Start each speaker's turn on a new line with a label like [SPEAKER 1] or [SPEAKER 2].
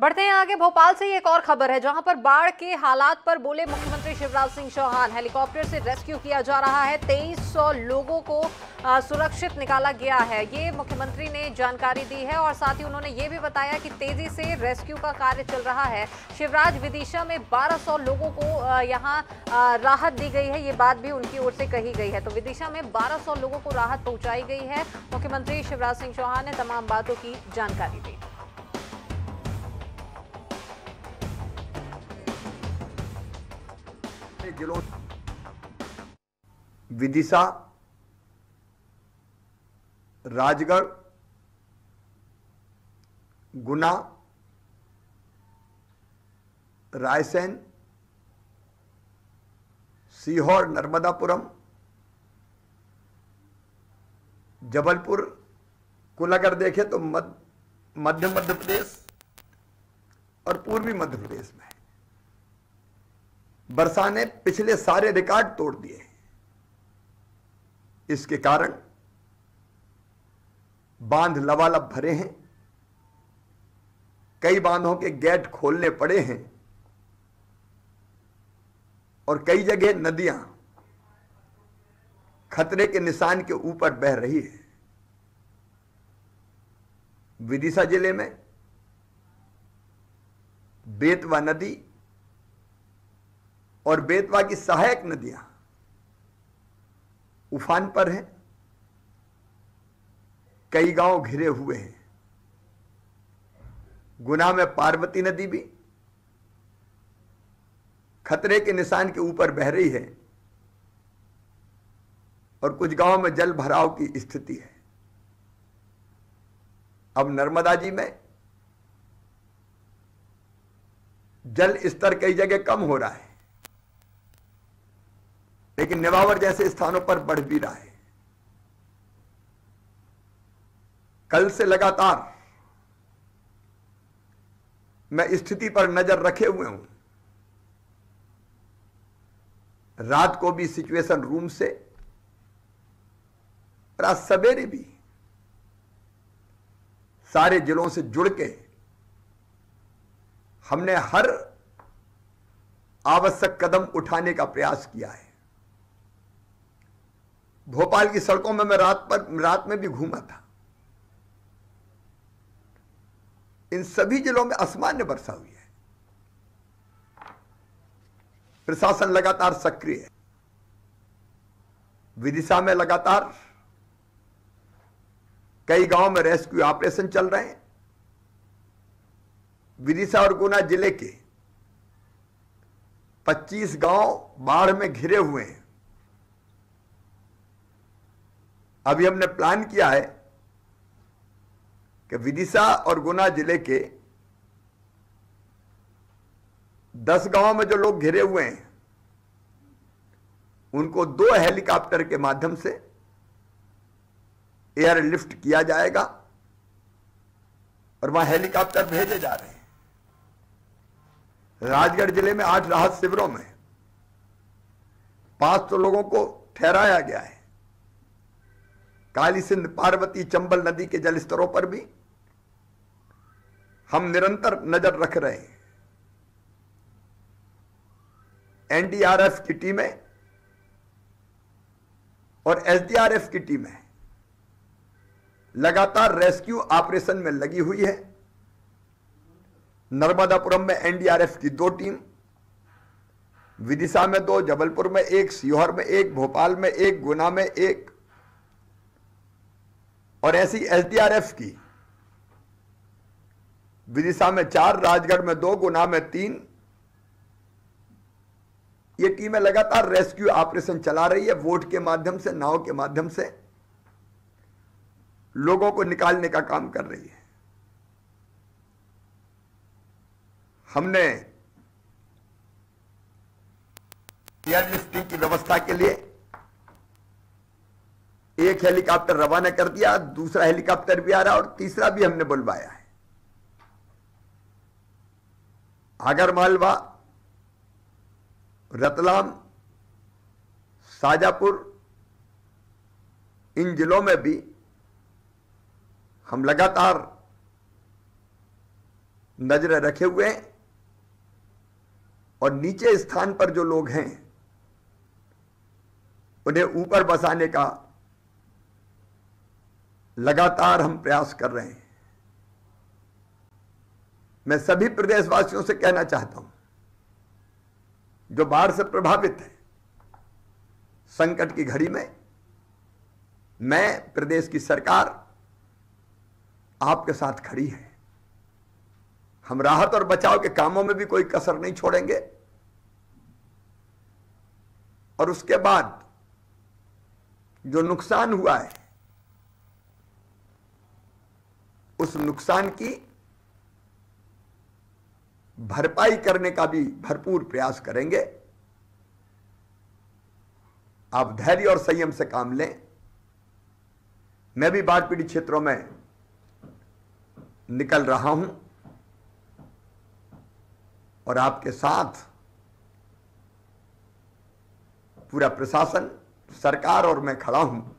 [SPEAKER 1] बढ़ते हैं आगे भोपाल से एक और खबर है जहां पर बाढ़ के हालात पर बोले मुख्यमंत्री शिवराज सिंह चौहान हेलीकॉप्टर से रेस्क्यू किया जा रहा है 2300 लोगों को आ, सुरक्षित निकाला गया है ये मुख्यमंत्री ने जानकारी दी है और साथ ही उन्होंने ये भी बताया कि तेजी से रेस्क्यू का कार्य चल रहा है शिवराज विदिशा में बारह लोगों को यहाँ राहत दी गई है ये बात भी उनकी ओर से कही गई है तो विदिशा में बारह लोगों को राहत पहुंचाई गई है मुख्यमंत्री शिवराज सिंह चौहान ने तमाम बातों की जानकारी दी अपने जिलों विदिशा राजगढ़ गुना रायसेन सीहोर नर्मदापुरम जबलपुर कुल अगर देखें तो मध्य मध्य प्रदेश और पूर्वी मध्य प्रदेश में वर्षा ने पिछले सारे रिकॉर्ड तोड़ दिए इसके कारण बांध लबालब भरे हैं कई बांधों के गेट खोलने पड़े हैं और कई जगह नदियां खतरे के निशान के ऊपर बह रही है विदिशा जिले में बेतवा नदी और बेतवा की सहायक नदियां उफान पर हैं कई गांव घिरे हुए हैं गुना में पार्वती नदी भी खतरे के निशान के ऊपर बह रही है और कुछ गांव में जल भराव की स्थिति है अब नर्मदा जी में जल स्तर कई जगह कम हो रहा है लेकिन नेवावर जैसे स्थानों पर बढ़ भी रहा है कल से लगातार मैं स्थिति पर नजर रखे हुए हूं रात को भी सिचुएशन रूम से रात सवेरे भी सारे जिलों से जुड़ के हमने हर आवश्यक कदम उठाने का प्रयास किया है भोपाल की सड़कों में मैं रात पर रात में भी घूमा था इन सभी जिलों में असमान्य वर्षा हुई है प्रशासन लगातार सक्रिय है विदिशा में लगातार कई गांव में रेस्क्यू ऑपरेशन चल रहे हैं विदिशा और गुना जिले के 25 गांव बाढ़ में घिरे हुए हैं अभी हमने प्लान किया है कि विदिशा और गुना जिले के दस गांवों में जो लोग घिरे हुए हैं उनको दो हेलीकॉप्टर के माध्यम से एयर लिफ्ट किया जाएगा और वहां हेलीकॉप्टर भेजे जा रहे हैं राजगढ़ जिले में आठ राहत शिविरों में पांच सौ लोगों को ठहराया गया है काली सिंध पार्वती चंबल नदी के जल स्तरों पर भी हम निरंतर नजर रख रहे हैं एनडीआरएफ की टीमें और एसडीआरएफ की टीमें लगातार रेस्क्यू ऑपरेशन में लगी हुई है नर्मदापुरम में एनडीआरएफ की दो टीम विदिशा में दो जबलपुर में एक सीहोर में एक भोपाल में एक गुना में एक और ऐसी एसडीआरएफ की विदिशा में चार राजगढ़ में दो गुना में तीन ये टीमें लगातार रेस्क्यू ऑपरेशन चला रही है वोट के माध्यम से नाव के माध्यम से लोगों को निकालने का काम कर रही है हमने एयर लिफ्टिंग की व्यवस्था के लिए एक हेलीकॉप्टर रवाना कर दिया दूसरा हेलीकॉप्टर भी आ रहा और तीसरा भी हमने बुलवाया है आगर मालवा रतलाम साजापुर इन जिलों में भी हम लगातार नजर रखे हुए हैं और नीचे स्थान पर जो लोग हैं उन्हें ऊपर बसाने का लगातार हम प्रयास कर रहे हैं मैं सभी प्रदेशवासियों से कहना चाहता हूं जो बाढ़ से प्रभावित है संकट की घड़ी में मैं प्रदेश की सरकार आपके साथ खड़ी है हम राहत और बचाव के कामों में भी कोई कसर नहीं छोड़ेंगे और उसके बाद जो नुकसान हुआ है उस नुकसान की भरपाई करने का भी भरपूर प्रयास करेंगे आप धैर्य और संयम से काम लें मैं भी बाढ़ पीड़ित क्षेत्रों में निकल रहा हूं और आपके साथ पूरा प्रशासन सरकार और मैं खड़ा हूं